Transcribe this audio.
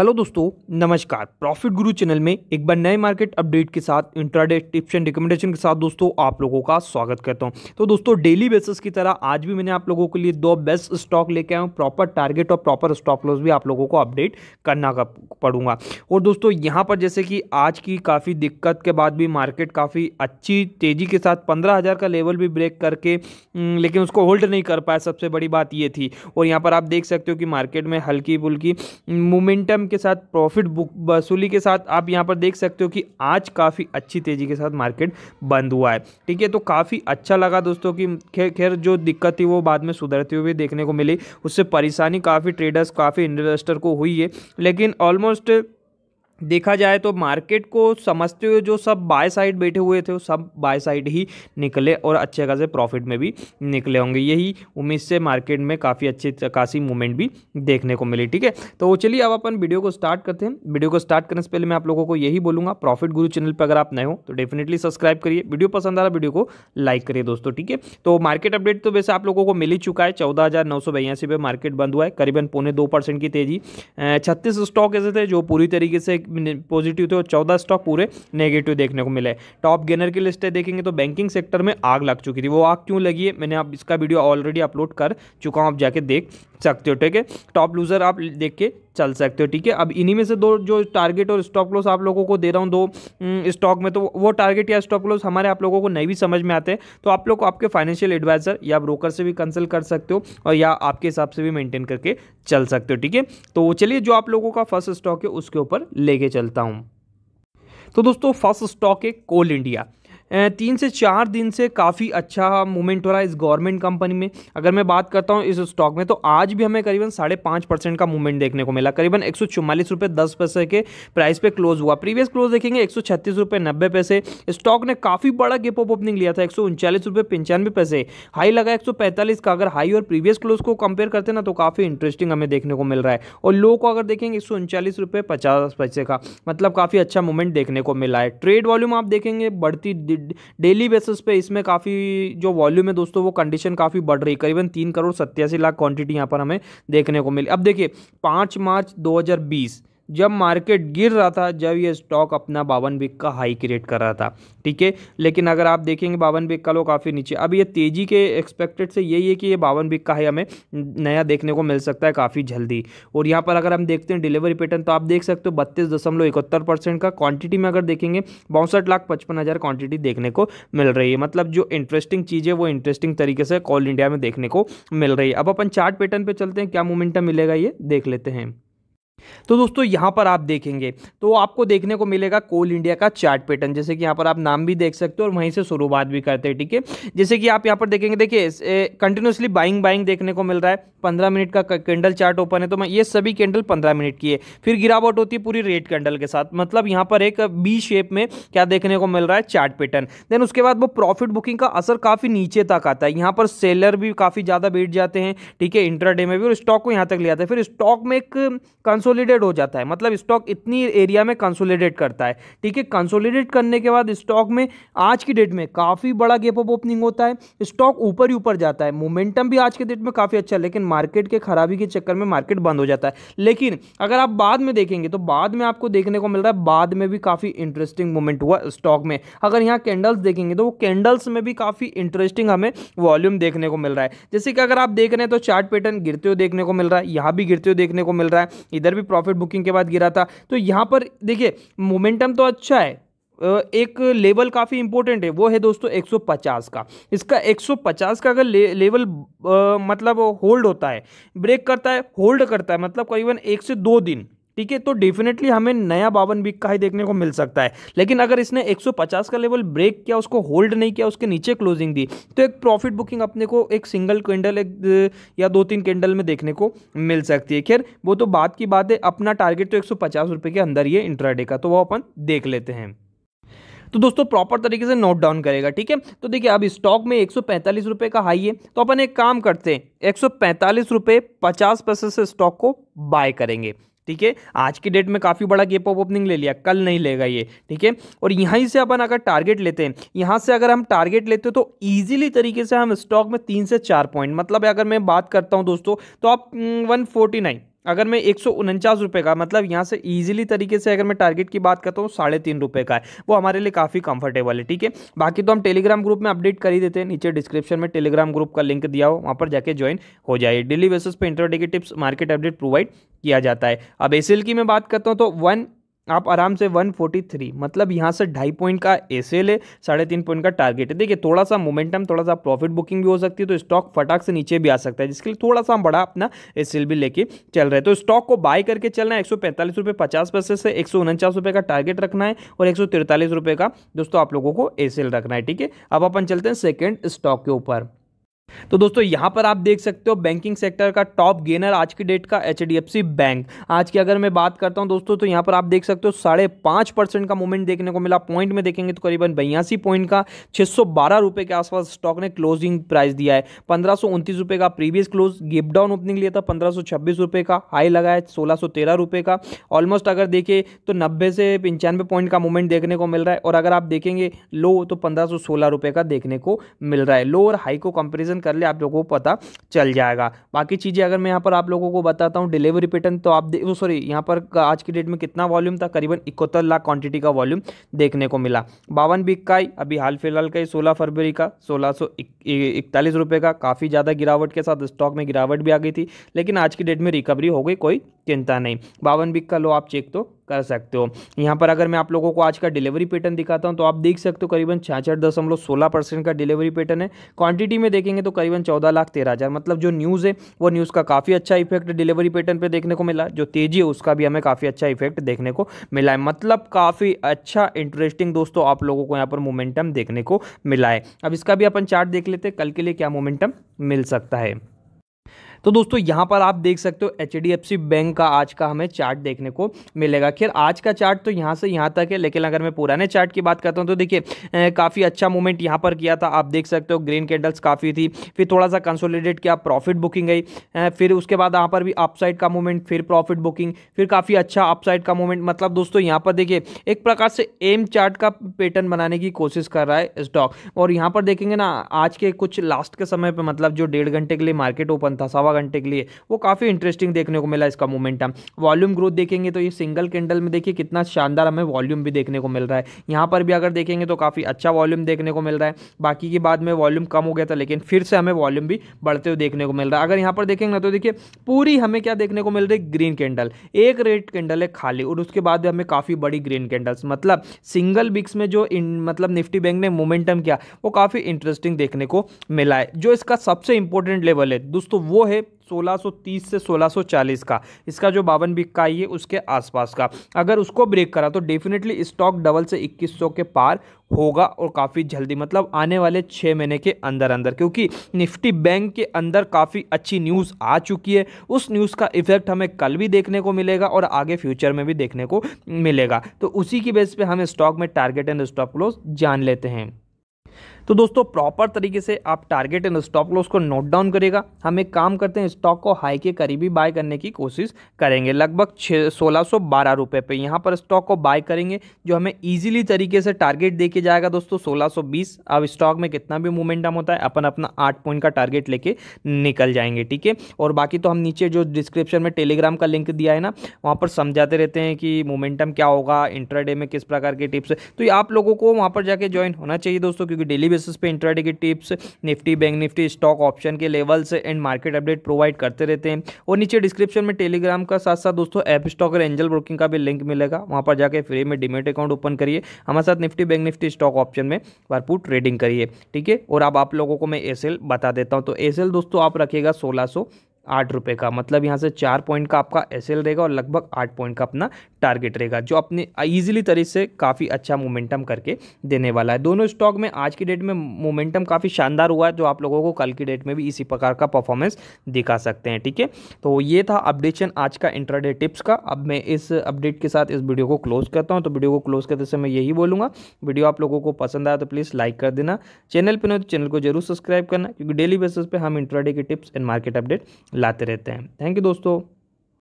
hello दोस्तों नमस्कार profit गुरु चैनल में एक बार नए मार्केट अपडेट के साथ इंट्राडे टिप्स एंड रिकमेंडेशन के साथ दोस्तों आप लोगों का स्वागत करता हूं तो दोस्तों डेली बेसिस की तरह आज भी मैंने आप लोगों के लिए दो बेस्ट स्टॉक लेके आया हूं प्रॉपर टारगेट और प्रॉपर स्टॉक लॉस भी आप लोगों को अपडेट करना का पड़ूंगा और दोस्तों यहाँ पर जैसे कि आज की काफ़ी दिक्कत के बाद भी मार्केट काफ़ी अच्छी तेज़ी के साथ पंद्रह का लेवल भी ब्रेक करके लेकिन उसको होल्ड नहीं कर पाया सबसे बड़ी बात ये थी और यहाँ पर आप देख सकते हो कि मार्केट में हल्की फुल्की मोमेंटम के साथ प्रॉफिट बुक वसूली के साथ आप यहाँ पर देख सकते हो कि आज काफ़ी अच्छी तेज़ी के साथ मार्केट बंद हुआ है ठीक है तो काफ़ी अच्छा लगा दोस्तों कि खैर जो दिक्कत थी वो बाद में सुधरते हुए देखने को मिली उससे परेशानी काफ़ी ट्रेडर्स काफ़ी इन्वेस्टर को हुई है लेकिन ऑलमोस्ट देखा जाए तो मार्केट को समझते हुए जो सब बाय साइड बैठे हुए थे वो सब बाय साइड ही निकले और अच्छे खासे प्रॉफिट में भी निकले होंगे यही उम्मीद से मार्केट में काफ़ी अच्छी खासी मूवमेंट भी देखने को मिली ठीक है तो चलिए अब अपन वीडियो को स्टार्ट करते हैं वीडियो को स्टार्ट करने से पहले मैं आप लोगों को यही बोलूँगा प्रॉफिट गुरु चैनल पर अगर आप नए हो तो डेफिनेटली सब्सक्राइब करिए वीडियो पसंद आ रहा वीडियो को लाइक करिए दोस्तों ठीक है तो मार्केट अपडेट तो वैसे आप लोगों को मिल ही चुका है चौदह पे मार्केट बंद हुआ है करीबन पौने दो की तेजी छत्तीस स्टॉक ऐसे थे जो पूरी तरीके से पॉजिटिव थे और चौदह स्टॉक पूरे नेगेटिव देखने को मिले टॉप गेनर की लिस्ट देखेंगे तो बैंकिंग सेक्टर में आग लग चुकी थी वो आग क्यों लगी है मैंने आप इसका वीडियो ऑलरेडी अपलोड कर चुका हूँ आप जाके देख सकते हो ठीक है टॉप लूजर आप देख के चल सकते हो ठीक है अब इन्हीं में से दो जो टारगेट और स्टॉप लॉस आप लोगों को दे रहा हूँ दो स्टॉक हम्म, में तो वो टारगेट या स्टॉप लॉस हमारे आप लोगों को नहीं भी समझ में आते तो आप लोग आपके फाइनेंशियल एडवाइजर या ब्रोकर से भी कंसल्ट कर सकते हो और या आपके हिसाब से भी मेंटेन करके चल सकते हो ठीक है तो चलिए जो आप लोगों का फर्स्ट स्टॉक है उसके ऊपर लेके चलता हूँ तो दोस्तों फर्स्ट स्टॉक है कोल इंडिया तीन से चार दिन से काफ़ी अच्छा मूवमेंट हो रहा है इस गवर्नमेंट कंपनी में अगर मैं बात करता हूँ इस स्टॉक में तो आज भी हमें करीबन साढ़े पाँच परसेंट का मूवमेंट देखने को मिला करीबन एक सौ चुमालीस रुपये दस पैसे के प्राइस पे क्लोज हुआ प्रीवियस क्लोज देखेंगे एक सौ छत्तीस रुपये नब्बे पैसे स्टॉक ने काफ़ी बड़ा गेप ऑफ ओपनिंग लिया था एक सौ उनचालीस रुपये पंचानवे पैसे हाई लगा एक सौ पैंतालीस का अगर हाई और प्रीवियस क्लोज को कंपेयर करते ना तो काफ़ी इंटरेस्टिंग हमें देखने को मिल रहा है और लो को अगर देखेंगे एक सौ उनचालीस रुपये पचास पैसे का मतलब काफ़ी अच्छा मूवमेंट देखने को मिला है ट्रेड वॉल्यूम आप देखेंगे बढ़ती डेली बेसिस पे इसमें काफ़ी जो वॉल्यूम है दोस्तों वो कंडीशन काफ़ी बढ़ रही है करीबन तीन करोड़ सत्यासी लाख क्वांटिटी यहाँ पर हमें देखने को मिली अब देखिए पाँच मार्च दो जब मार्केट गिर रहा था जब ये स्टॉक अपना बावन बिक का हाई क्रिएट कर रहा था ठीक है लेकिन अगर आप देखेंगे बावन बिक का लो काफ़ी नीचे अब ये तेज़ी के एक्सपेक्टेड से यही है कि ये बावन बिक का हाई हमें नया देखने को मिल सकता है काफ़ी जल्दी और यहाँ पर अगर हम देखते हैं डिलीवरी पैटर्न तो आप देख सकते हो बत्तीस दशमलव इकहत्तर परसेंट का क्वांटिटी में अगर देखेंगे बासठ लाख पचपन हज़ार क्वांटिटी देखने को मिल रही है मतलब जो इंटरेस्टिंग चीज़ है वो इंटरेस्टिंग तरीके से ऑल इंडिया में देखने को मिल रही है अब अपन चार्ट पैटर्न पर चलते हैं क्या मोमेंटम मिलेगा ये देख लेते हैं तो दोस्तों यहाँ पर आप देखेंगे तो आपको देखने को मिलेगा कोल इंडिया का चार्ट पैटर्न जैसे कि यहाँ पर आप नाम भी देख सकते हो और वहीं से शुरुआत भी करते हैं ठीक है जैसे कि आप यहाँ पर देखेंगे देखिए कंटिन्यूसली बाइंग बाइंग देखने को मिल रहा है पंद्रह मिनट का कैंडल चार्ट ओपन है तो मैं ये सभी कैंडल पंद्रह मिनट की है फिर गिरावट होती है पूरी रेड कैंडल के साथ मतलब यहाँ पर एक बी शेप में क्या देखने को मिल रहा है चार्ट पैटर्न देन उसके बाद वो प्रॉफिट बुकिंग का असर काफ़ी नीचे तक आता है यहाँ पर सेलर भी काफ़ी ज़्यादा बैठ जाते हैं ठीक है इंटरडे में भी और स्टॉक को यहाँ तक ले आता है फिर स्टॉक में एक कंसोलीडेट हो जाता है मतलब स्टॉक इतनी एरिया में कंसोलीडेट करता है ठीक है कंसोलीडेट करने के बाद स्टॉक में आज की डेट में काफ़ी बड़ा गेप ऑफ ओपनिंग होता है स्टॉक ऊपर ही ऊपर जाता है मोमेंटम भी आज के डेट में काफ़ी अच्छा लेकिन मार्केट के खराबी के चक्कर में मार्केट बंद हो जाता है लेकिन अगर आप बाद में देखेंगे तो बाद में आपको देखने को मिल रहा है बाद में भी काफ़ी इंटरेस्टिंग मूवमेंट हुआ स्टॉक में अगर यहाँ कैंडल्स देखेंगे तो वो कैंडल्स में भी काफ़ी इंटरेस्टिंग हमें वॉल्यूम देखने को मिल रहा है जैसे कि अगर आप देख रहे हैं तो चार्ट पैटर्न गिरते हुए देखने को मिल रहा है यहाँ भी गिरते हुए देखने को मिल रहा है इधर भी प्रॉफिट बुकिंग के बाद गिरा था तो यहाँ पर देखिए मोमेंटम तो अच्छा है एक लेवल काफ़ी इंपॉर्टेंट है वो है दोस्तों 150 का इसका 150 का अगर ले, लेवल आ, मतलब होल्ड होता है ब्रेक करता है होल्ड करता है मतलब करीबन एक से दो दिन ठीक है तो डेफिनेटली हमें नया बावन बिक का ही देखने को मिल सकता है लेकिन अगर इसने 150 का लेवल ब्रेक किया उसको होल्ड नहीं किया उसके नीचे क्लोजिंग दी तो एक प्रॉफिट बुकिंग अपने को एक सिंगल कैंडल एक या दो तीन कैंडल में देखने को मिल सकती है खैर वो तो बात की बात है अपना टारगेट तो एक सौ के अंदर ही है इंट्राडे का तो वो अपन देख लेते हैं तो दोस्तों प्रॉपर तरीके से नोट डाउन करेगा ठीक है तो देखिए अब स्टॉक में एक सौ का हाई है तो अपन एक काम करते हैं एक सौ पैंतालीस पचास पैसे से स्टॉक को बाय करेंगे ठीक है आज की डेट में काफ़ी बड़ा गेप ऑफ ओपनिंग ले लिया कल नहीं लेगा ये ठीक है और यहाँ से अपन अगर टारगेट लेते हैं यहाँ से अगर हम टारगेट लेते हैं तो ईजिली तरीके से हम स्टॉक में तीन से चार पॉइंट मतलब अगर मैं बात करता हूँ दोस्तों तो आप वन फोर्टी नाइन अगर मैं एक सौ का मतलब यहाँ से ईजिली तरीके से अगर मैं टारगेट की बात करता हूँ साढ़े तीन रुपये का है वो हमारे लिए काफ़ी कंफर्टेबल है ठीक है बाकी तो हम टेलीग्राम ग्रुप में अपडेट कर ही देते हैं नीचे डिस्क्रिप्शन में टेलीग्राम ग्रुप का लिंक दिया हो वहाँ पर जाके ज्वाइन हो जाए डेली बेसिस पे इंटरडे के टिप्स मार्केट अपडेट प्रोवाइड किया जाता है अब एस की मैं बात करता हूँ तो वन आप आराम से 143 मतलब यहाँ से ढाई पॉइंट का ए एल है साढ़े तीन पॉइंट का टारगेट है देखिए थोड़ा सा मोमेंटम थोड़ा सा प्रॉफिट बुकिंग भी हो सकती है तो स्टॉक फटाक से नीचे भी आ सकता है जिसके लिए थोड़ा सा बड़ा अपना एस एल भी लेके चल रहे तो स्टॉक को बाय करके चलना है एक सौ पैंतालीस रुपये पचास पैसे से एक सौ उनचास रुपये का टारगेट रखना है और एक सौ तिरतालीस रुपये का दोस्तों आप लोगों को ए एल रखना है ठीक है अब अपन चलते हैं सेकेंड स्टॉक के ऊपर तो दोस्तों यहाँ पर आप देख सकते हो बैंकिंग सेक्टर का टॉप गेनर आज की डेट का एच बैंक आज की अगर मैं बात करता हूँ दोस्तों तो यहाँ पर आप देख सकते हो साढ़े पाँच परसेंट का मूवमेंट देखने को मिला पॉइंट में देखेंगे तो करीबन बयासी पॉइंट का छः सौ बारह के आसपास स्टॉक ने क्लोजिंग प्राइस दिया है पंद्रह सौ का previous close gap down opening लिया था पंद्रह सौ छब्बीस का हाई लगा है सोलह सौ तेरह का ऑलमोस्ट अगर देखे तो नब्बे से पंचानवे पॉइंट का मूवमेंट देखने को मिल रहा है और अगर आप देखेंगे लो तो पंद्रह सौ सोलह का देखने को मिल रहा है लो और हाई को कंपेरिजन कैलकुलेशन कर ले आप लोगों को पता चल जाएगा बाकी चीज़ें अगर मैं यहाँ पर आप लोगों को बताता हूँ डिलीवरी पैटर्न तो आप सॉरी यहाँ पर आज की डेट में कितना वॉल्यूम था करीबन इकहत्तर लाख क्वांटिटी का वॉल्यूम देखने को मिला बावन बिक का ही अभी हाल फिलहाल का ही सोलह फरवरी का सोलह सौ का काफ़ी ज़्यादा गिरावट के साथ स्टॉक में गिरावट भी आ गई थी लेकिन आज की डेट में रिकवरी हो गई कोई चिंता नहीं बावन बिक का लो आप चेक तो कर सकते हो यहाँ पर अगर मैं आप लोगों को आज का डिलीवरी पैटर्न दिखाता हूँ तो आप देख सकते हो करीबन छियासठ दशमलव सोलह परसेंट का डिलीवरी पैटर्न है क्वांटिटी में देखेंगे तो करीबन चौदह लाख तेरह हज़ार मतलब जो न्यूज़ है वो न्यूज़ का काफ़ी अच्छा इफेक्ट डिलीवरी पैटर्न पर देखने को मिला जो तेजी है उसका भी हमें काफ़ी अच्छा इफेक्ट देखने को मिला है मतलब काफ़ी अच्छा इंटरेस्टिंग दोस्तों आप लोगों को यहाँ पर मोमेंटम देखने को मिला है अब इसका भी अपन चार्ट देख लेते हैं कल के लिए क्या मोमेंटम मिल सकता है तो दोस्तों यहाँ पर आप देख सकते हो एच बैंक का आज का हमें चार्ट देखने को मिलेगा खैर आज का चार्ट तो यहाँ से यहाँ तक है लेकिन अगर मैं पुराने चार्ट की बात करता हूँ तो देखिए काफ़ी अच्छा मूवमेंट यहाँ पर किया था आप देख सकते हो ग्रीन कैंडल्स काफ़ी थी फिर थोड़ा सा कंसोलिडेट किया प्रॉफिट बुकिंग गई फिर उसके बाद यहाँ पर भी अपसाइड का मूवमेंट फिर प्रॉफिट बुकिंग फिर काफ़ी अच्छा अपसाइड का मूवमेंट मतलब दोस्तों यहाँ पर देखिए एक प्रकार से एम चार्ट का पैटर्न बनाने की कोशिश कर रहा है स्टॉक और यहाँ पर देखेंगे ना आज के कुछ लास्ट के समय पर मतलब जो डेढ़ घंटे के लिए मार्केट ओपन था सवा घंटे के लिए वो काफ़ी इंटरेस्टिंग देखने को मिला इसका मोमेंटम वॉल्यूम ग्रोथ देखेंगे तो ये सिंगल कैंडल में देखिए कितना शानदार हमें वॉल्यूम भी देखने को मिल रहा है यहाँ पर भी अगर देखेंगे तो काफ़ी अच्छा वॉल्यूम देखने को मिल रहा है बाकी के बाद में वॉल्यूम कम हो गया था लेकिन फिर से हमें वॉल्यूम भी बढ़ते हुए देखने को मिल रहा है अगर यहाँ पर देखेंगे ना तो देखिए पूरी हमें क्या देखने को मिल रही है ग्रीन कैंडल एक रेड कैंडल है खाली और उसके बाद हमें काफ़ी बड़ी ग्रीन कैंडल्स मतलब सिंगल बिक्स में जो मतलब निफ्टी बैंक ने मोमेंटम किया वो काफ़ी इंटरेस्टिंग देखने को मिला है जो इसका सबसे इंपॉर्टेंट लेवल है दोस्तों वो है है 1630 से 1640 का इसका जो बावन बिक का आई है उसके आसपास का अगर उसको ब्रेक करा तो डेफिनेटली स्टॉक डबल से 2100 के पार होगा और काफ़ी जल्दी मतलब आने वाले छः महीने के अंदर अंदर क्योंकि निफ्टी बैंक के अंदर काफ़ी अच्छी न्यूज़ आ चुकी है उस न्यूज़ का इफेक्ट हमें कल भी देखने को मिलेगा और आगे फ्यूचर में भी देखने को मिलेगा तो उसी की बेस पे हम स्टॉक में टारगेट एंड स्टॉप क्लोज जान लेते हैं तो दोस्तों प्रॉपर तरीके से आप टारगेट एंड स्टॉप लॉस को नोट डाउन करेगा हम एक काम करते हैं स्टॉक को हाई के करीबी बाय करने की कोशिश करेंगे लगभग छः सोलह सौ बारह रुपये पर यहाँ पर स्टॉक को बाय करेंगे जो हमें ईजिली तरीके से टारगेट देके जाएगा दोस्तों सोलह बीस अब स्टॉक में कितना भी मोमेंटम होता है अपन अपना आठ पॉइंट का टारगेट लेके निकल जाएंगे ठीक है और बाकी तो हम नीचे जो डिस्क्रिप्शन में टेलीग्राम का लिंक दिया है ना वहाँ पर समझाते रहते हैं कि मोमेंटम क्या होगा इंटरडे में किस प्रकार के टिप्स तो आप लोगों को वहाँ पर जाके ज्वाइन होना चाहिए दोस्तों क्योंकि डेली बेसिस पे इंट्राडे की tips Nifty bank Nifty stock option के levels and market update provide करते रहते हैं और नीचे डिस्क्रिप्शन में टेलीग्राम का साथ साथ दोस्तों ऐप स्टॉक और एंजल ब्रोकिंग का भी लिंक मिलेगा वहाँ पर जाकर फ्री में डिमेट अकाउंट ओपन करिए हमारे साथ Nifty bank Nifty stock option में भरपूर ट्रेडिंग करिए ठीक है और अब आप लोगों को मैं एस बता देता हूँ तो एस दोस्तों आप रखिएगा सोलह आठ रुपये का मतलब यहाँ से चार पॉइंट का आपका एस रहेगा और लगभग आठ पॉइंट का अपना टारगेट रहेगा जो अपने ईजिली तरीके से काफ़ी अच्छा मोमेंटम करके देने वाला है दोनों स्टॉक में आज की डेट में मोमेंटम काफ़ी शानदार हुआ है जो आप लोगों को कल की डेट में भी इसी प्रकार का परफॉर्मेंस दिखा सकते हैं ठीक है तो ये था अपडेशन आज का इंटरडे टिप्स का अब मैं इस अपडेट के साथ इस वीडियो को क्लोज करता हूँ तो वीडियो को क्लोज करते समय यही बोलूँगा वीडियो आप लोगों को पसंद आया तो प्लीज़ लाइक कर देना चैनल पर नहीं तो चैनल को जरूर सब्सक्राइब करना क्योंकि डेली बेसिस पर हम इंटरडे के टिप्स एंड मार्केट अपडेट लाते रहते हैं थैंक यू दोस्तों